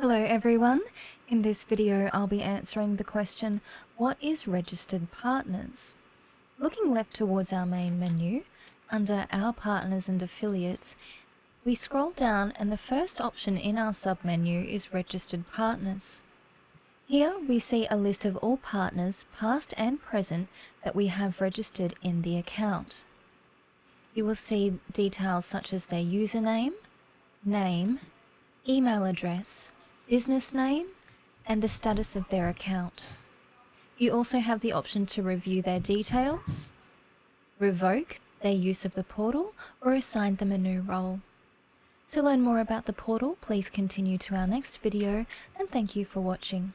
Hello everyone, in this video I'll be answering the question, what is registered partners? Looking left towards our main menu, under our partners and affiliates, we scroll down and the first option in our submenu is registered partners. Here we see a list of all partners, past and present, that we have registered in the account. You will see details such as their username, name, email address, business name, and the status of their account. You also have the option to review their details, revoke their use of the portal, or assign them a new role. To learn more about the portal, please continue to our next video, and thank you for watching.